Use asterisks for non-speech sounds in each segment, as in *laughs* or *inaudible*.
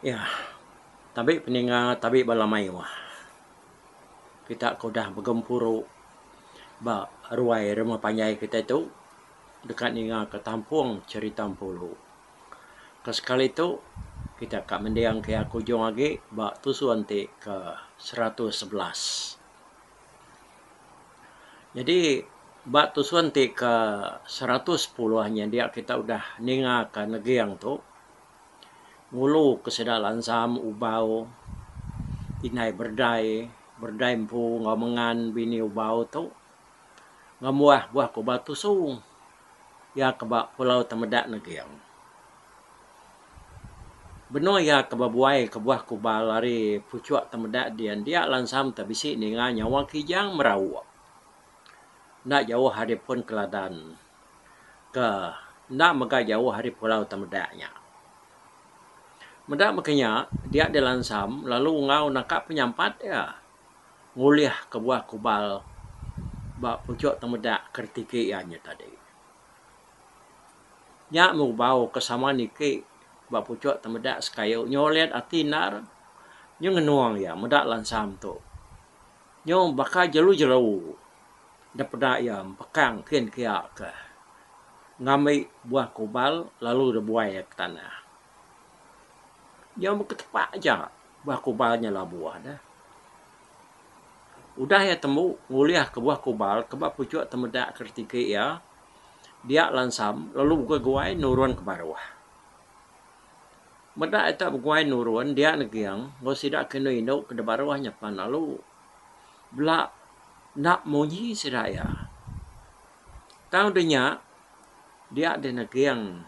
Ya, tapi peninggal, tapi balamai wah. Kita kau dah bergempuru ba ruai rumah panjai kita itu dekat dengan ketampung cerita pulu. Ke sekali itu kita kau mendiang ke aku jong lagi ba tusu nanti ke sebelas. Jadi ba tusu nanti ke 110 nya dia kita sudah ninga ke negeri yang tu ngulu kesedalan sam ubau inai berday, berday mpu ngomongan bini ubau tu ngamuah buah ko batu su ya ke pulau temedak negeri Beno ya ke babuai ke buah ku balari pucuak temedak dian dia lansam tabisi ninga nyawa kijang merawak. Nak jauh hari pun keladan ke nak mega jauh hari pulau temedaknya. Meda makanya dia di lansam lalu ngau nak penyampat ya nguliah ke buah kubal ba pucuk temeda kertiki anya tadi. Nya mau bau kesama niki ba pucuk temeda sekayo nyolet atinar nyu ngenuang ya meda lansam tu. Nyu bakal jelu jelu dapada ya pekang kian kia ke ngamai buah kubal lalu rebuai ke tanah. Yang berketepak aja. Buah kubalnya lah buah dah. Udah ya temu. Nguliah ke buah kubal. Kebab pucuk temedak kertike ya. Dia lansam. Lalu buka guai nurun ke bawah. Medak itu berguai nurun. Dia negiang. Ngo tidak kena induk ke bawah nyepan. Lalu. Belak. Nak munyi sidak ya. Tahu dia. Dia ada negiang.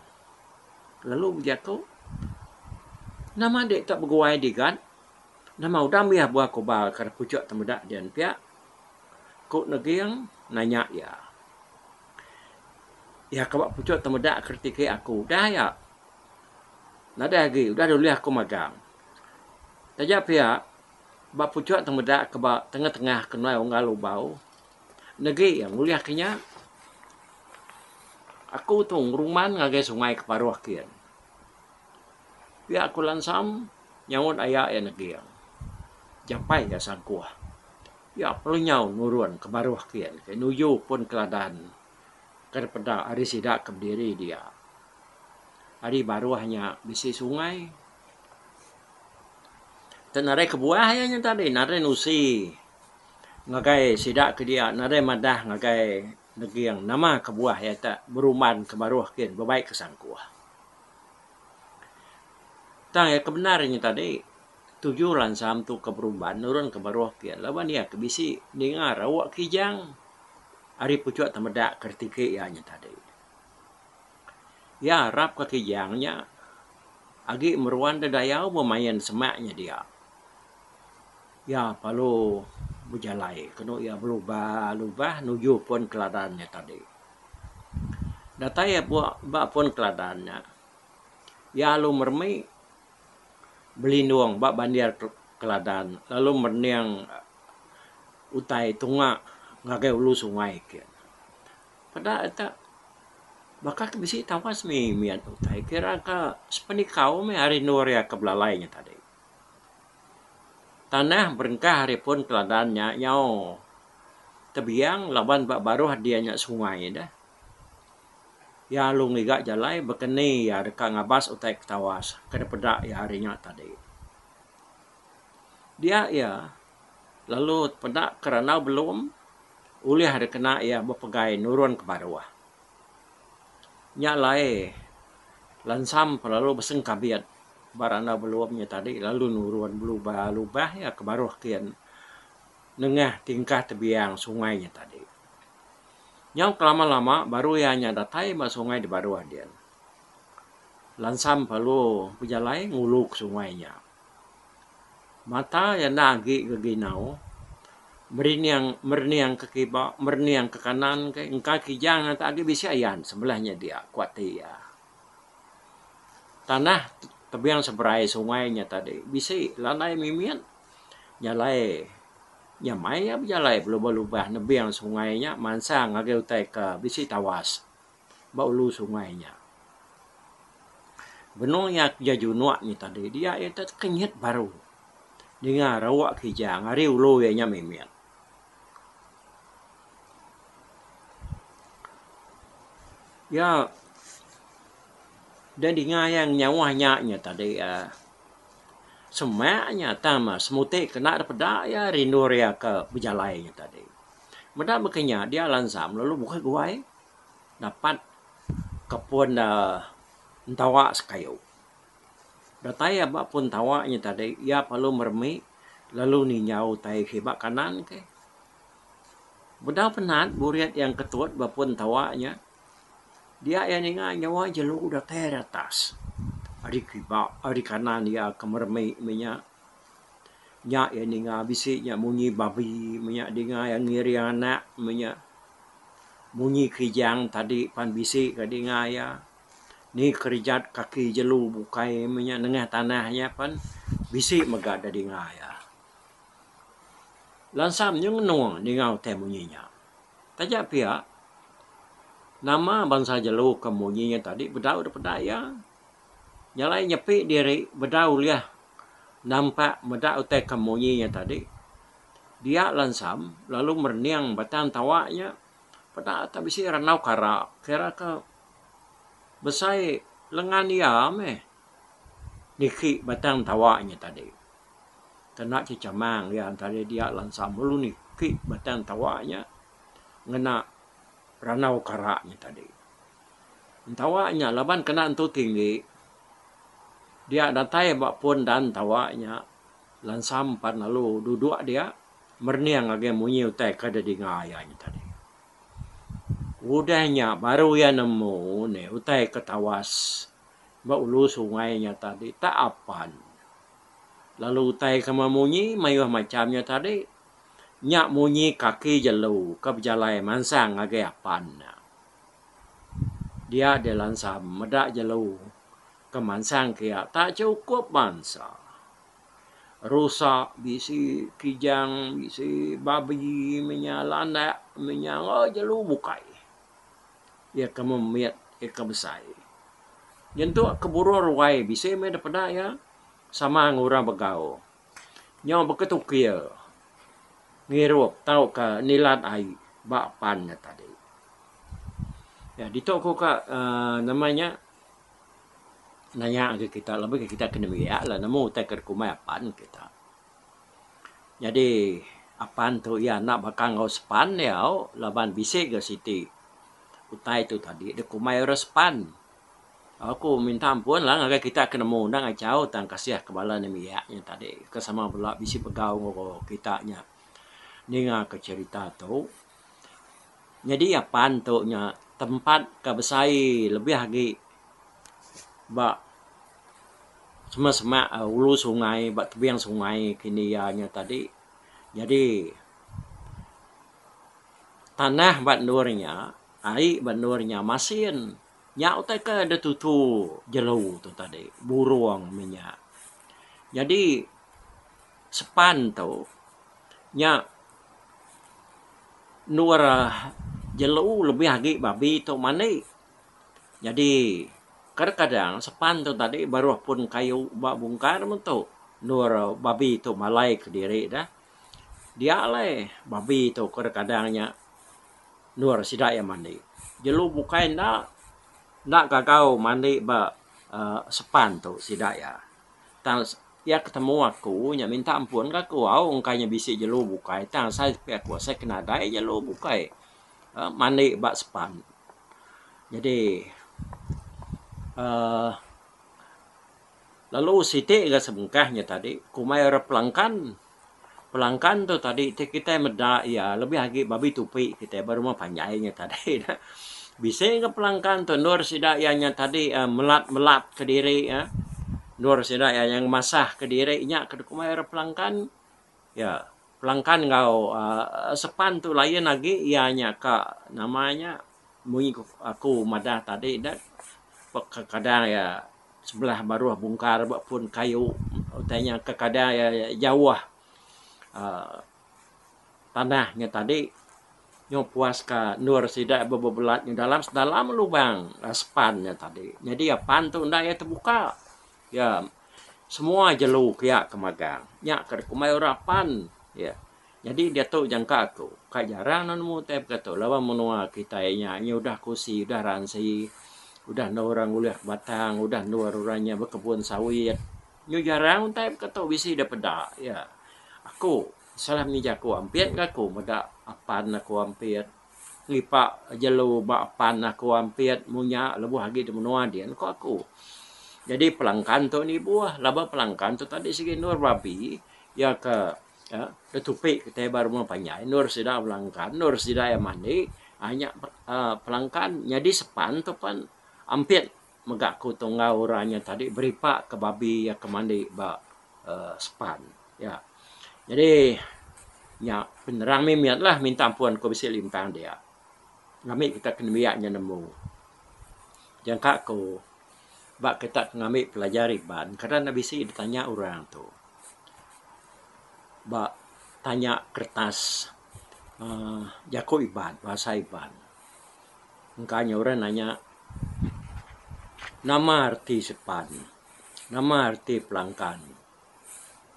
Lalu berjakau. Nama adik tak berguai di kan? Nama udah miah buah kobal kerana pucuk temudak dian pihak. Kau negeri yang nanya ya. Ya kau pucuk temudak kritikai aku. Dah ya. Nada lagi. Udah dulu aku magang. Tanya pihak. Bapak pucuk temudak ke tengah-tengah kenal orang lubau. Negeri yang mulia kenyak. Aku tu rumah ngagai sungai ke paruh kian. Tapi aku lansam nyawon ayah yang negiang. Japai ya sangkuah. Ya perlu nyau nuruan ke baruah kian. Ke nuyu pun keladan. Kerpeda hari sidak kebiri dia. Hari baruahnya bisi sungai. Tenarai kebuah ayahnya tadi. Narai nusi. Ngagai sidak ke dia. Narai madah ngagai negiang. Nama kebuah ya tak beruman ke baruah kian. Bebaik ke Tang ya kebenarannya tadi tujuan saham tu keperubahan perubahan nurun ke baruah pian lawan ya ke dengar awak kijang hari pucuk temedak kertike ya nya tadi. Ya rap ke kijangnya agi meruan de daya semaknya dia. Ya palu bujalai kena ya berubah lubah nuju pun keladannya tadi. Data ya buat buat pun keladannya. Ya lu mermik belinduang ba bandiar keladan lalu meniang utai tunga ngage ulu sungai kia pada eta maka bisi tawas mi mian utai kira ka sepeni kau me hari nuria ya ke belalainya tadi tanah berengkah hari pun keladannya nyau tebiang lawan ba baru hadiahnya sungai dah ya lung iga jalai bekeni ya dekat ngabas utai ketawas kada pedak ya hari harinya tadi dia ya lalu pedak kerana belum ulih ada kena ya bepegai nurun ke baruah nya lai lansam lalu beseng kabiat barana belumnya tadi lalu nurun belubah lubah ya ke baruah kian nengah tingkah tebiang sungainya tadi yang lama-lama baru ia hanya datai mas sungai di baru adian. Lansam perlu berjalan nguluk sungainya. Mata yang nagi ke ginau, meriniang meriniang ke kiba, meriniang ke kanan, ke engkau kijang atau agi bisa ayan sebelahnya dia kuat dia. Tanah tebiang seberai sungainya tadi, bisa lanai mimian, nyalai yang main yang berjalan berubah-ubah nebiang sungainya mansang agak utai ke bisi tawas baulu sungainya benung yang kerja junuak ni tadi dia yang terkenyit baru dengan rawak kijang hari ulu yang nyamimian ya dan dengan yang nyawahnya tadi ya semaknya tama semute kena daripada ya rindu ria ke berjalan tadi. Mendak makanya dia lansam lalu buka guai dapat kepun da eh, entawa sekayu. Datai apa pun tawanya tadi ia perlu mermi lalu ni nyau tai hebat kanan ke. Mendak penat buriat yang ketut bapun tawanya dia yang ingat nyawa jeluk datai atas. ရိကိပါအရိကနာနီယာကမရမိမညာညာယနေငါဝိစေညာမုန်ကြီးဘာပီမညာအဒီငါယငေရယာနာမညာမုန်ကြီးခိယံသတိပန်ဝိစေကဒီငါယနေခရိယတ်ကကိယလူဘူကဲမညာငဲတနာညာပန်ဝိစေမကဒီငါယလန်ဆမ်ညုံနောနေငါတဲမုန်ကြီးညာတကြပြာနာမဘန်စာဂျလောကမုန်ကြီးညာတတိပဒါရပဒါယာ nyalai nyepi diri bedau dia nampak bedau teh kemunyinya tadi dia lansam lalu merniang batang tawanya pada tapi si renau kara kira ke besai lengan dia me niki batang tawanya tadi kena cicamang dia tadi dia lansam lalu niki batang tawanya ngena renau karanya tadi tawanya laban kena entu tinggi dia datai bak pun dan tawanya lan sampan lalu duduk dia merniang lagi munyi utai kada di ngaya tadi Udahnya baru ya nemu ne utai ketawas ba ulu sungainya tadi tak apan. Lalu utai ke mamunyi mayuh macamnya tadi nyak munyi kaki jelu ke berjalan mansang agak apan. Dia ada lansam medak jelu Kemansang kaya tak cukup mansa rusak bisi kijang bisi babi menyalanda menyanga jelu bukai ya kamu melihat, ya kamu say. nyentuh keburu ruai bisi me pernah ya sama ngurang begau nyo beketuk kia ngirup tahu ke nilat ai bapan tadi ya ditok ko ka uh, eh, namanya nanya ke kita lebih ke kita kena wea lah nama utai kerkumai apa kita jadi apa tu ya nak bakang kau span ya laban bisik ke siti utai tu tadi de kumai respan aku minta ampun lah agar kita kena mengundang acau tang kasih kebala nemi ya yang tadi kesama bela bisik pegau ngoko kita nya ninga ke cerita tu jadi apa tu nya tempat kebesai lebih lagi bak semak-semak uh, ulu sungai, bak tebing sungai kini ianya tadi. Jadi tanah bak nurnya, air bak nurnya masin. Ya utai ke ada tutu jelau tu tadi, buruang minyak. Jadi sepan tu nya nuara jelau lebih lagi babi tu mandi. Jadi kadang-kadang sepan tu tadi baru pun kayu bak bungkar tu nur babi tu malai ke diri dah dia leh babi tu kadang-kadangnya nur sidak yang mandi jelu bukain nak nak ke kau mandi ba uh, eh, sepan tu sidak ya tang ya ketemu aku nya minta ampun ke aku au engkanya bisi jelu bukai tang saya pi aku saya kena dai jelu bukai uh, mandi ba sepan jadi Ah, lalu siti ga sebengkahnya tadi kumai ra pelangkan pelangkan tu tadi kita meda ya lebih lagi babi tupi kita baru mah panjangnya tadi *laughs* bisa ke pelangkan tu nur sida tadi ah, melat melat ke diri ya nur sida yang masah ke diri nya ke kumai ra pelangkan ya pelangkan kau ah, sepan tu lain lagi ianya ka namanya mungkin aku meda tadi dah kadang ya sebelah baru bongkar pun kayu tanya ke kadang ya, ya jauh uh, tanahnya tadi yang puas ke nur tidak bebebelat yang dalam sedalam lubang spannya tadi jadi ya pantu ndak ya terbuka ya semua aja lu ke magang ya ke kemayorapan ya jadi dia tahu jangka aku kajaran non mutep kata lawan menua kita ya ini udah kusi udah ransi udah no orang kuliah batang udah no orangnya berkebun sawit nyu jarang tapi kata bisa ada peda ya aku salah ni jago ampiat ke aku muda apa nak aku ampiat lipa jelo ba apa nak aku ampiat munya lebu lagi di menua dia ko aku jadi pelangkan tu ni buah laba pelangkan tu tadi segi nur babi ya ke ya tetupi kita baru mau panjang nur sudah pelangkan nur sudah yang mandi hanya uh, eh, pelangkan jadi sepan tu pan Ampit megak ku tunggau orangnya tadi beripa ke babi ya ke ba uh, eh, span ya jadi ya penerang mimiat lah minta ampun ku bisi limpang dia ngami kita kena biaknya nemu jangka ku ba kita ngami pelajari ban karena nabi si ditanya orang tu ba tanya kertas uh, eh, jako ibad bahasa ibad engkau orang nanya nama arti sepan, nama arti pelanggan,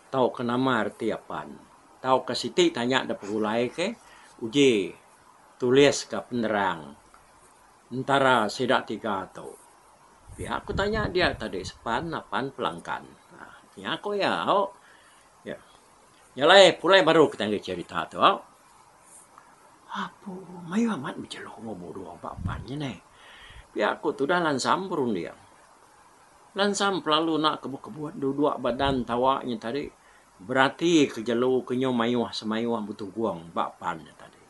tahu ke nama arti apa, tahu ke siti tanya ada pegulai ke, uji tulis ke penerang, antara sedak tiga atau. Ya, aku tanya dia tadi sepan, apa pelanggan. Nah, ya, aku ya, oh. ya. Ya lah, pulai baru kita ingin cerita tu. Oh. Apa? Mayu amat macam lu ngomong dua apa-apa ni aku tu dah lansam burung dia. Lansam pelalu nak kebuat-kebuat dua badan tawaknya tadi. Berarti kejelu kenyau mayuah semayuah butuh guang bakpan tadi.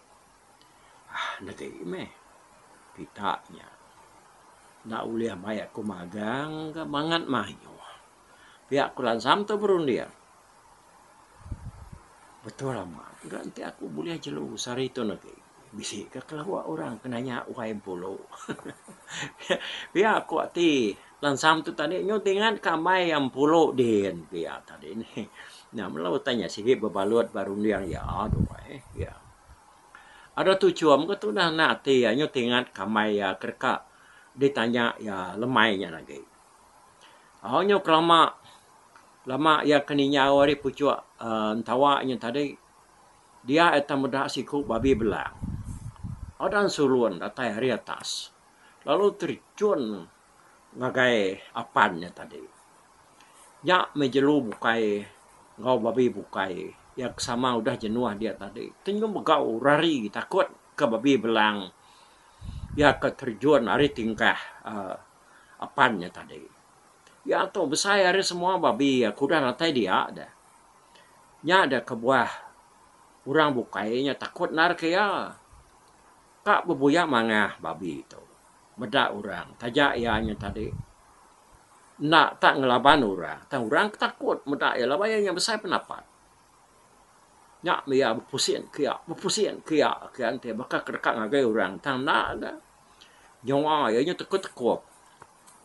Ah, nanti meh. Pitaknya. Nak uliah mayak ku magang ke mangat mayuah. Ya, aku lansam tu burung dia. Betul lah mak. Ganti aku boleh jelu sari itu nanti bisi ke kelawa orang kena nya wai bulu pia ku ti lansam tu tadi nyu dengan kamai yang bulu den pia tadi ni nah melau tanya sigi bebalut baru yang ya aduh ai ya ada tu cuam ke tu dah nak ti ya nyu dengan kamai ya kerka ditanya ya lemai nya lagi oh nyu kelama lama ya keninya awari pucuk uh, eh, entawa nya tadi dia eta muda siku babi belak. Adan suluan datai hari atas. Lalu tercun ngagai apannya tadi. Nyak mejelu bukai, ngau babi bukai. Yang sama udah jenuh dia tadi. Tengok begau rari takut ke babi belang. Ya ke terjun hari tingkah uh, apannya tadi. Ya tu besar hari semua babi ya kuda natai dia ada. Nyak ada kebuah orang bukainya takut nar ke ya kak bebuya mangah babi itu. Bedak orang. Kajak ianya tadi. Nak tak ngelaban orang. Tak orang takut. Bedak Ia bayar yang besar pendapat. Nak mia berpusin kia. Berpusin kia. Kia nanti bakal kerekat ngagai orang. Tak nak ada. Nyawa ianya tekut-tekut.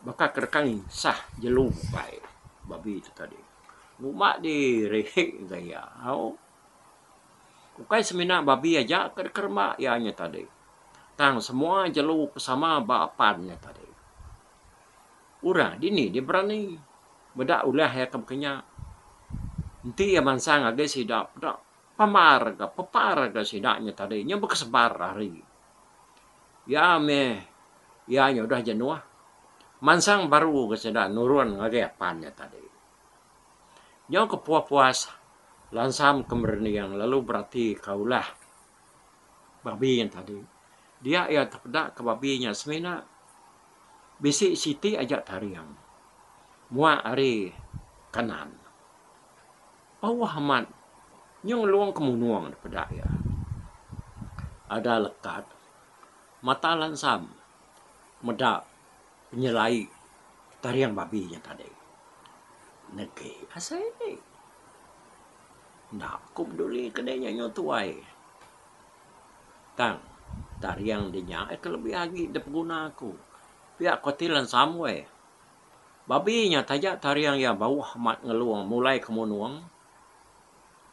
Bakal kerekat sah jelu baik. Babi itu tadi. Rumah di rehek gaya. Kau. Kukai seminar babi aja ke kerma ianya tadi datang semua jelu sama bapaknya tadi. Orang di ni dia berani. Beda ulah ya kemkenya. Nanti ya mansang agak sih dak dak pamarga peparga sih daknya tadi. Nya berkesebar hari. Ya me. Ya nya udah jenua. Ah. Mansang baru ke sedak nurun ngagai apanya ya tadi. Nya kepuas-puas lansam kemerni yang lalu berarti kaulah babi yang tadi dia ia terpedak ke babinya semena bisi siti ajak tariam mua ari kanan Allah mat, nyong luang kemunuang pedak ya, ada lekat mata lansam medak penyelai tariang babinya tadi negeri asa ini nak kumduli kedainya nyotuai, tang tariang dinya eh kelebih lagi de peguna aku pihak kotilan samwe babinya tajak tariang ya bau hamat ngeluang mulai kemunuang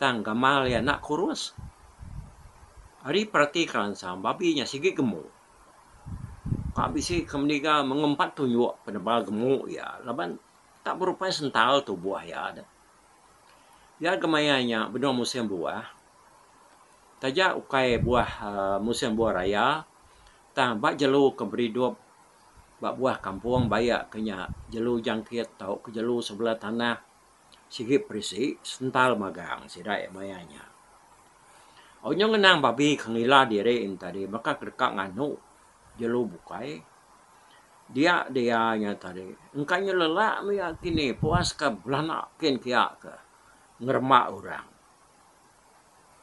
tang gamal ya nak kurus hari perhatikan sam babinya sigi gemuk Pak Bisi kemudian mengempat tunjuk penebal gemuk ya. Laban tak berupaya sental tu buah ya ada. Ya gemayanya benua musim buah. Taja ukai buah uh, musim buah raya. Tang bak jelu ke beridup bak buah kampung bayak kenya jelu jangkit tau ke jelu sebelah tanah. Sikit perisi, sental magang, sirai bayanya. Onyo ngenang babi kengila diri tadi, maka kerekak nganu jelu bukai. Dia dia nya tadi, engkanya lelak meyakini puas ke belanak kin kia ke ngermak orang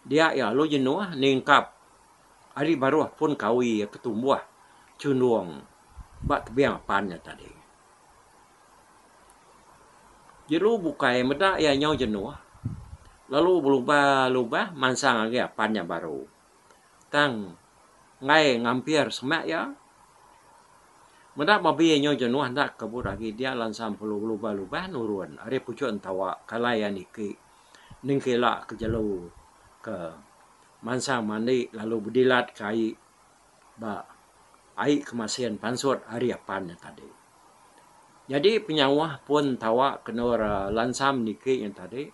dia ya lo jenuh ningkap hari baru ah pun kawi ya, ketumbuh ah. cunuang bak kebiang panya tadi jeru bukai meda ya nyau jenuh lalu berubah lubah mansang ah pan panya baru tang ngai ngampir semak ya meda babi nyau jenuh nak kebur lagi dia lansam perlu lubah lubah nurun hari pucuk entawa kalayan iki ningkela kejelu ke mansang mandi lalu berdilat ke air ba air kemasian pansut hari apan yang tadi jadi penyawah pun tawa kena uh, lansam niki yang tadi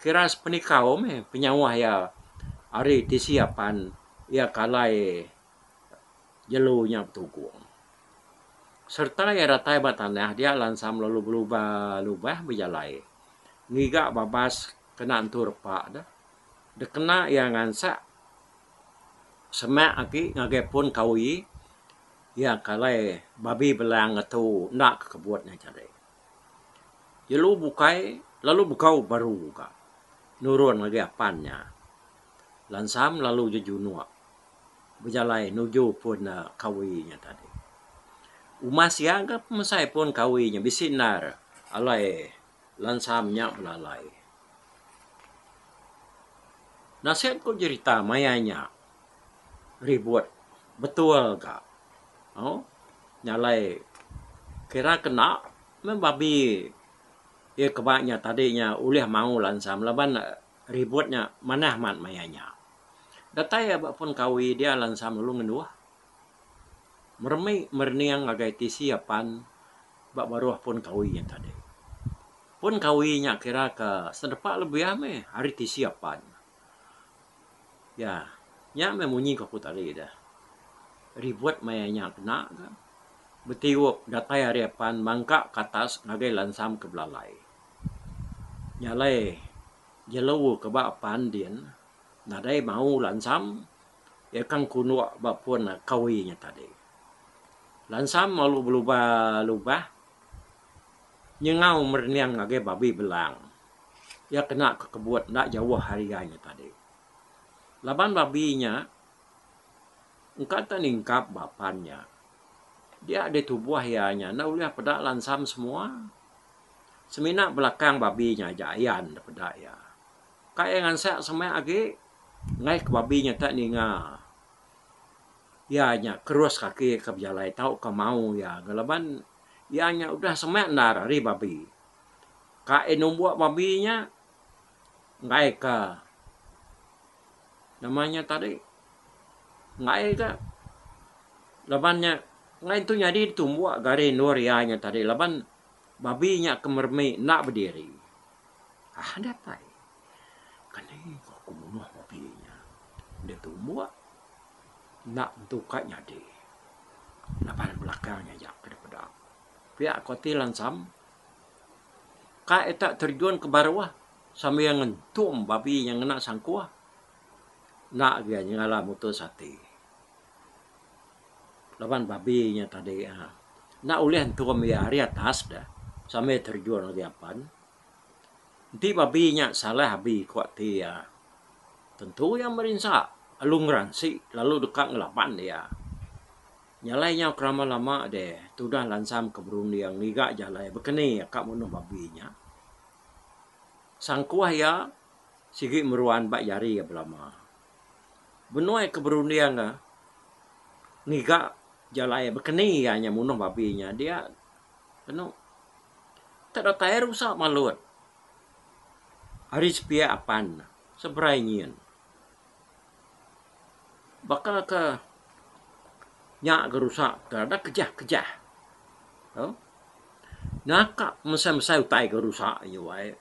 kira sepenikau me penyawah ya hari disiapan ya kalai jelunya tukung serta ya ratai batanah dia lansam lalu berubah lubah berjalai niga babas kena antur pak dah dekena yang ansa semak aki ngagepun pun i ya kalai babi belang atau nak ke kebuat nya cari. Jelu bukai lalu bukau baru buka nurun lagi apanya. Lansam lalu jejunua berjalan nuju pun eh, kau i tadi. Umas siaga pemesai pun kau i bisinar alai lansamnya melalai. Nasihat kau cerita mayanya ribut betul kak? Oh, nyalai kira kena membabi ya kebanyak tadinya uliah mau lansam lah leban ributnya mana mat mayanya. Datai ya bapun kawi dia lansam lah lu ngenduah. Mermi yang agai tisi apan bak baru pun kawi yang tadi. Pun nya kira ke sedepak lebih ame hari tisi apan. Ya, ya memunyi kau pun tak ada Ribuat maya nyak kena ke? Betiwok datai hari apan mangkak ke ngagai lansam ke belalai. Nyalai, jelawu ke bak apan dien, nadai mau lansam, ya kang kunuak bak pun kawai nya tadi. Lansam malu berubah-lubah, ngau merniang ngagai babi belang. Ya kena kebuat nak jauh hariannya tadi. Laban babinya, engkau tak ningkap bapannya. Dia ada tubuh ayahnya. Nak uliah pedak lansam semua. Seminak belakang babinya, jayan pedak ya. Kaya dengan saya semuanya lagi, ngai ke babinya tak ningal. Ya, hanya kerus kaki ke jalan tahu ke mau ya. Kelaban, ya hanya udah semak nara babi. Kak enung buat babinya, ngai ke namanya tadi ngai ka labannya ngai tu nyadi tumbua gare noriannya ya, tadi laban babinya kemermi nak berdiri ah datai kana ko kumuh babinya dia kan tumbua nak tuka nyadi laban belakangnya jak kepada pihak koti lansam ka eta eh, terjun ke barwah sambil ngentum babi yang kena sangkuah nak dia nyala mutu sate. Lawan babinya tadi ha. ya. Nak ulih turun di hari atas dah. Sampai terjun di apa. Nanti babinya salah habis kuat dia. Ha. Tentu yang merinsak. Alung si, lalu dekat ngelapan dia. Nyalainya kerama lama deh. Tu dah lansam ke berundi yang ligak jalan. Bekeni ya kak munuh babinya. Sang kuah ya. sikit meruan bak jari ya berlama benua yang keberundian ke, lah. ni gak jalan berkeni hanya munuh babinya dia penuh tak ada tayar rusak malut hari sepia apan seberai nyian bakal ke nyak ke rusak terada kejah kejah oh? nakak mesai-mesai utai ke rusak ya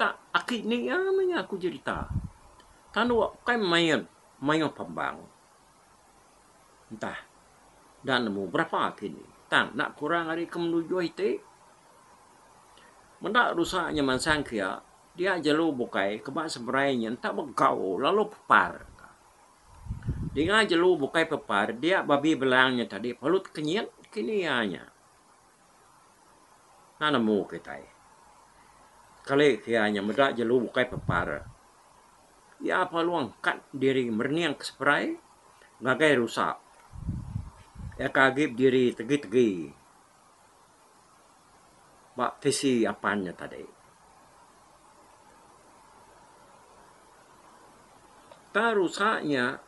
tak akik ni yang aku cerita tanu kan main Mayo pembang entah dan nemu berapa kini tang nak kurang hari kemenuju itu mendak rusak nyaman sangkia dia aja lo bukai kebak sebrainya entah begau lalu pepar dengan lo bukai pepar dia babi belangnya tadi pelut kenyit kini hanya nak nemu kita kali kianya mendak lo bukai pepar ia ya, apa luang kat diri merniang yang seprai bagai rusak ia ya, kagip diri tegi-tegi Pak tesi apanya tadi ta rusaknya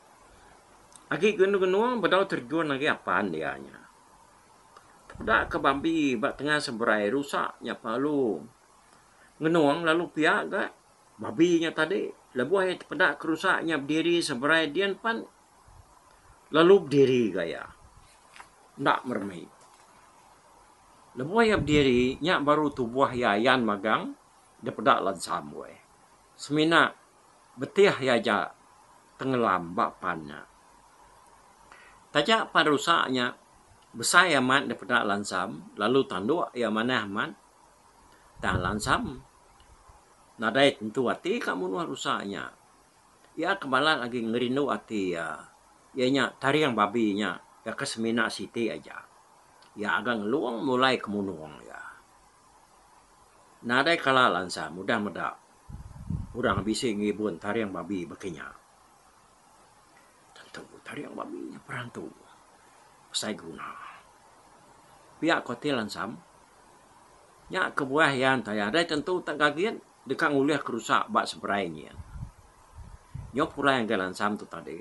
agi genu-genu badau terjun lagi apaan dianya tak ke babi bak tengah seberai rusaknya palu genuang lalu pihak gak babinya tadi Lebuah ayat pedak kerusaknya berdiri seberai dian pan lalu berdiri gaya. tak mermai. Lebuah ayat berdiri nya baru tubuh yang magang de pedak lad samwe. Semina betih yaja tenggelam bak pannya. Tajak pan rusaknya besar yaman de pedak lansam lalu tanduk yamanah man tak lansam nadai tentu hati kamu nuah rusaknya. Ya kembali lagi ngerindu hati ya. Ya nya tari yang babi nya ya ke siti aja. Ya agak luang mulai kemunuang ya. Nadai kalah lansa mudah mudah. Udah ngabisi ngibun tari yang babi bekinya. Tentu tari yang babi nya perantu. Saya guna. Pihak kotil lansam. Ya kebuah yang tayar. Dari tentu tak kagian dekat nguliah kerusak bak seberain ya. Nyo pura yang galan sam tu tadi.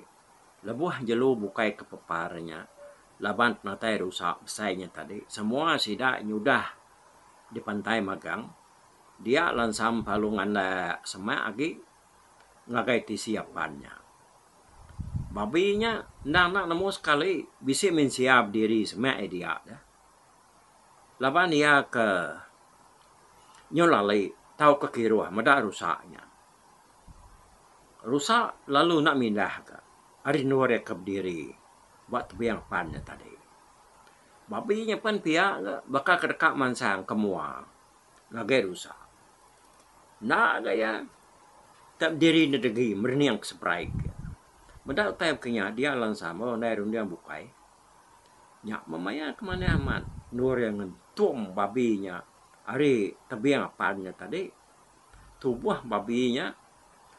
Lebuh jelu bukai kepeparnya. Laban natai rusak besainya tadi. Semua sida nyudah di pantai magang. Dia lansam palungan anda sema agi ngagai ti siapannya. Babinya nak nak nemu sekali bisi siap diri sema dia. Laban ia ke nyolali tahu kekiruan, mada rusaknya. Rusak lalu nak mindah ke. Hari nuar ke berdiri. Buat tepi yang panjang tadi. Babi nya pun pihak ke. Baka kedekat mansang kemua. Lagi rusak. Nak ke ya. Tak berdiri negeri. Merniang sepraik ke. Mada utai kenya. Dia alam sama. Nai rundi bukai. Nyak memaya kemana aman? Nuar yang tuam babinya. nya hari tebing apaannya tadi tubuh babinya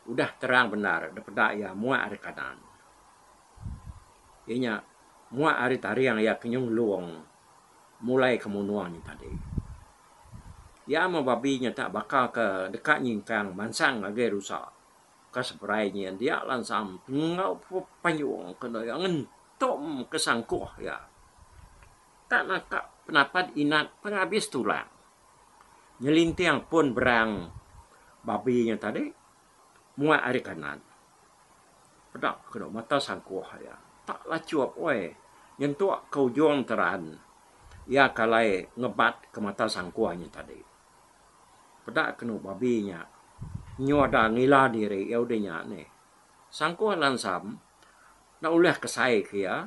sudah terang benar daripada ya mua hari kanan ianya mua hari tari yang ya kenyung luang mulai kemunuan ni tadi ya mau babinya tak bakal ke dekat nyingkang mansang agak rusak ke seberainya dia langsam tengah panjang kena yang ngentum kesangkuh ya tak nak penapat inat penghabis tulang nyelintiang pun berang babinya tadi muat air kanan pedak kena mata sangkuh ya tak lacuap oi nyentuh ke ujung teran ia kalai ngebat ke mata sangkuahnya tadi pedak kena babinya nyoda ngila diri ya udahnya ni sangkuah lansam nak ulah ke saya ke ya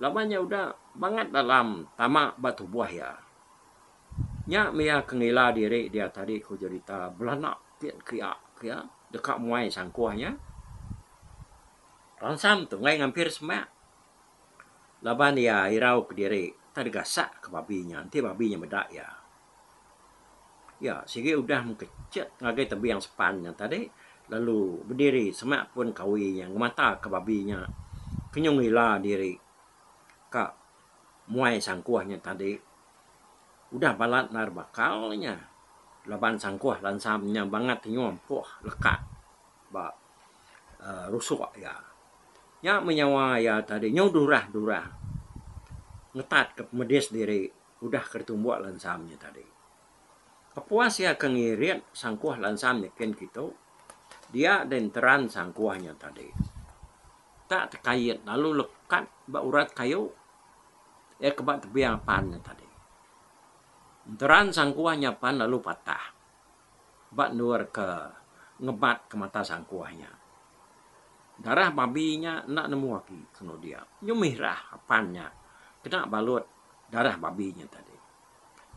lamanya udah banget dalam tamak batu buah ya nya mea kengila diri dia tadi ku cerita belana pian kia kia dekat muai sangkuahnya ransam tu ngai ngampir sema laban dia irau ke diri tadi gasak ke babinya nanti babinya bedak ya ya sigi udah mengecet ngagai tebi yang sepannya tadi lalu berdiri sema pun kawinya mata ke babinya kenyungila diri ka muai sangkuahnya tadi udah balat nar bakalnya laban sangkuah dan samnya banget nyom puah lekat ba eh, rusuk ya nya menyawa ya tadi nyau durah durah ngetat ke medis diri udah kertumbuh lansamnya tadi kepuas ya kengirian sangkuah lansamnya ken kita dia dan teran sangkuahnya tadi tak terkait lalu lekat ba urat kayu ya kebak tebiang pan tadi Deran sangkuahnya pan lalu patah. Bak nuar ke ngebat ke mata sangkuahnya. Darah babinya nak nemu lagi kena dia. Nyumirah apanya. Kena balut darah babinya tadi.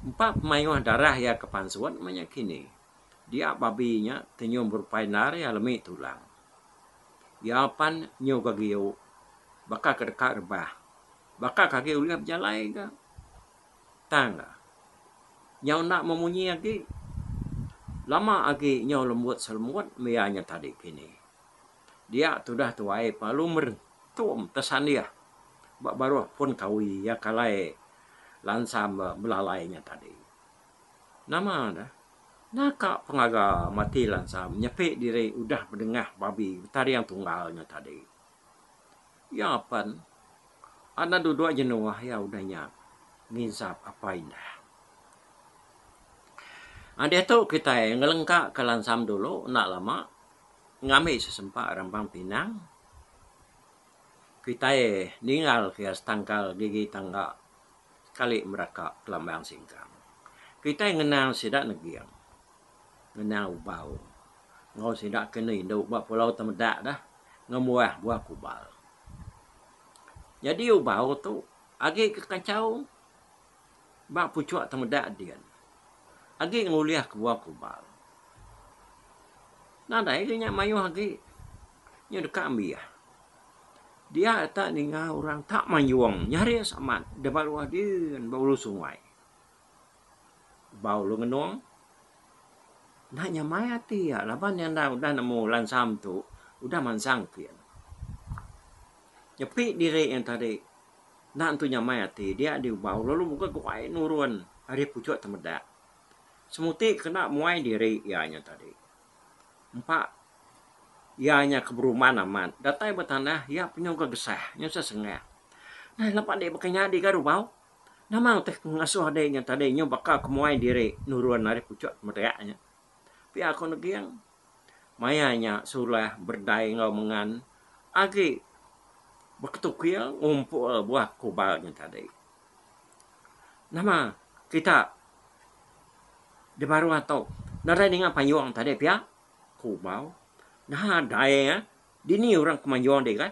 Empat pemayuah darah ya ke pansuan menyakini. Dia babinya tenyum berupai nari ya lemik tulang. Ya apan nyu kagiyo. Baka kedekat rebah. Baka kagiyo liap jalai ke. Tangga nyau nak memunyi lagi. Lama lagi nyau lembut selembut mianya tadi kini. Dia tu dah tuai palu mertum tesan dia. Bak baru pun kawi ya kalai lansam belalainya tadi. Nama ada nak pengaga mati lansam nyepi diri sudah mendengar babi tari yang tunggalnya tadi. Ya apa? Anak dua-dua jenuh ya udahnya. Ngisap apa indah. Andai tu kita ngelengkak ke Lansam dulu, nak lama, ngami sesempak rampang pinang, kita eh, ninggal ke tangkal gigi tangga, kali mereka kelambang singkang. Kita yang kenal sedak negiang, kenal ubau, ngau sedak kena indah ubau pulau temedak dah, ngemuah buah kubal. Jadi ubau tu, agak kekacau, bak pucuk temedak dia agi nguliah ke buah kubal. Nada ini nyak mayuh agi nyak dekat ya. Dia tak dengar orang tak mayuang nyari sama, depan luar dia bau lu sungai. Bau lu ngenuang. Nak nyamai hati ya. Ah. Lepas yang dah udah nemu lansam tu. Udah mansang kian. Ya. Nyepi diri yang tadi. Nak tu nyamai hati. Dia diubah. Lalu muka kuai nurun. Hari pucuk temedak semutik kena muai diri ianya ya tadi. Empat, ianya ya keberuman aman. Datai bertanah, ia ya punya kegesah, ia sesengah. Nah, lepas dia bekerja di garubau, nama teh pengasuh adiknya tadi, ia bakal kemuai diri nuruan dari pucuk meriaknya. Tapi aku negi yang mayanya sulah berdaya ngomongan, agi berketukil ngumpul buah kubalnya tadi. Nama kita dia baru tahu. Nara dengan panjuang tadi pia, kubau. Nah, daya eh. dia, Dini orang kemanjuang dia kan.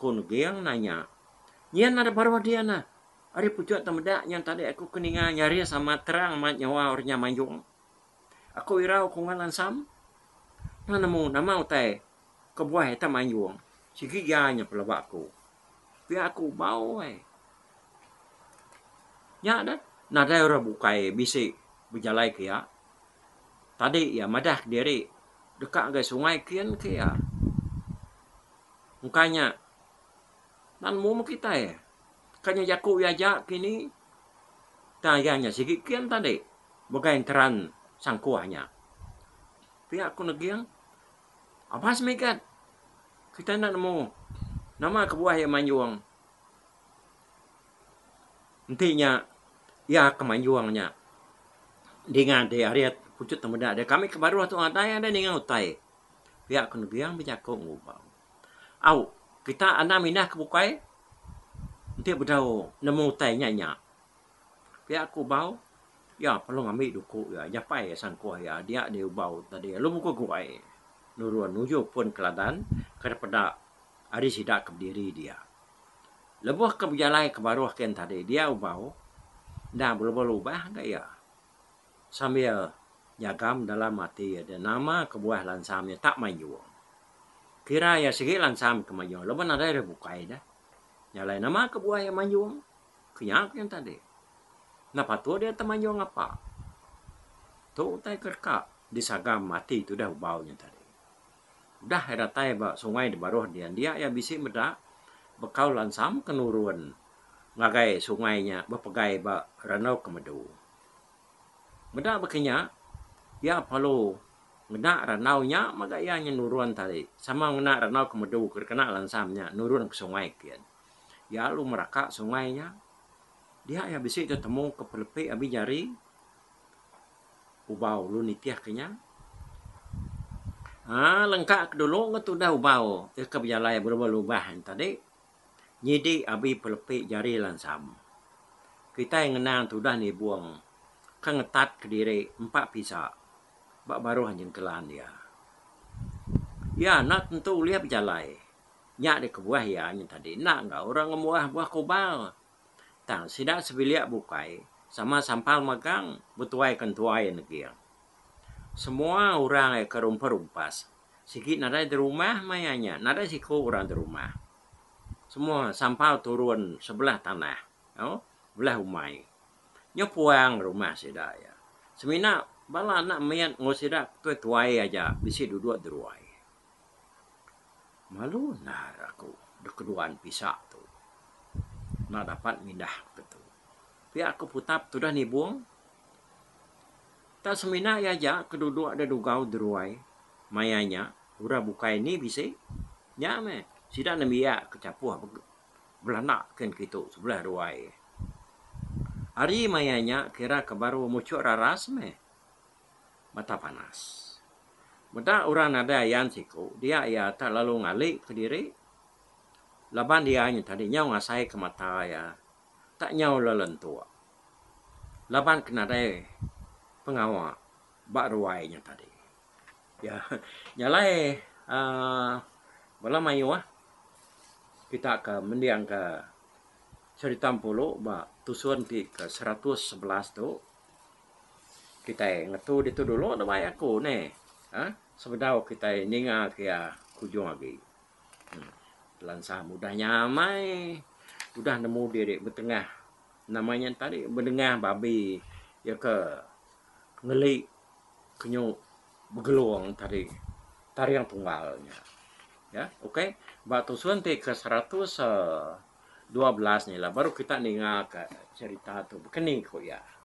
Kono geang nanya. Nian ada baru dia Hari lah. Ari pucuk temedak yang tadi aku keninga nyari sama terang mat nyawa orangnya manjuang. Aku irau kongalan sam. Nah, namu nama utai. Kebuah itu manjuang. Sigi gianya pelabak aku. Pia aku bau eh. Ya dah. Nada orang bukai bisik berjalan ke ya. Tadi ya madah diri dekat ke sungai kian ke ya. Mukanya dan mu kita ya. Kanya jaku ya jak kini tayangnya sikit kian tadi. Bukan yang teran sang kuahnya. Pihak aku negiang apa semikat kita nak nemu nama kebuah yang manjuang. Intinya ya kemanjuangnya dengan dia area pucuk temuda ada kami ke baru tu ada ada dengan utai pihak kena biang bercakap ngubau au kita anak minah ke bukai nanti berdau nama utai nyanya pihak aku bau ya perlu ambil duku ya nyapai ya ya dia dia bau tadi lu buku kuai nuruan nuju pun keladan kepada hari sidak kebiri dia lebuh ke berjalan ke baru tadi dia bau dah berubah-ubah gaya ya sambil nyagam dalam mati ada nama kebuah lansamnya tak maju kira ya segi lansam kemaju lepas nanti ada buka ya nyalai nama kebuah yang maju kenyak yang tadi napa tu dia temaju ngapa? tu tay kerka disagam mati itu dah baunya tadi dah ada tay bah sungai di baruh dia dia ya bisa meda bekau lansam kenurun ngagai sungainya berpegai bah ranau kemedung Benda bekenya, ya perlu mena ranau nya maka ia nya tadi. Sama mena ranau ke medu ke kena lansamnya nurun ke sungai kian. Ya lu meraka sungainya. Dia ya bisa itu temu ke pelepe abi jari. Ubau lu nitiah kenya. Ah ha, lengkap ke dulu ngatu dah ubau. Ke ke bejalai ya, berubah-ubah tadi. Nyidi abi pelepek jari lansam. Kita yang kenal tu dah ni buang kan ngetat ke diri empat pisah bak baru hanjing kelan dia ya nak tentu lihat jalai nyak di kebuah ya ni tadi nak enggak orang ngemuah buah kobal tang sida sebiliak bukai sama sampal magang butuai kentuai negeri. semua orang yang rumpah rumpas sikit nada di rumah mayanya nada siku orang di rumah semua sampal turun sebelah tanah oh belah umai nyopuang rumah ya. Semina bala nak mayat ngosida ke tuai aja bisi duduk deruai. Malu nar aku de keduan pisak tu. Nak dapat mindah ke tu. Pi aku putap tu dah nibung. Tak semina ya aja keduduk ada dugau deruai mayanya ura buka ini bisi nyame sida nembiak kecapuh belanak kan kitu sebelah ruai. Hari mayanya kira kebaru baru mucuk raras me. Mata panas. Muda orang ada yang siku, dia ya tak lalu ngalik ke diri. Laban dia hanya tadi nyau ngasai ke mata ya. Tak nyau lelentua. Laban kena ada pengawal Bak ruainya tadi. Ya, nyalai uh, malam ayu ah. Kita ke mendiang ke cerita puluh bak Tusun di ke 111 tu kita yang di tu dulu nama aku ni ha sebedau kita ninga ke kujung lagi hmm. lansah pelansah mudah nyamai sudah nemu diri bertengah namanya tadi bertengah babi ya ke ngeli kenyu begeluang tadi yang tunggalnya ya oke okay. batu suntik ke 100 uh, eh, 12 ni lah baru kita dengar cerita tu berkening kok ya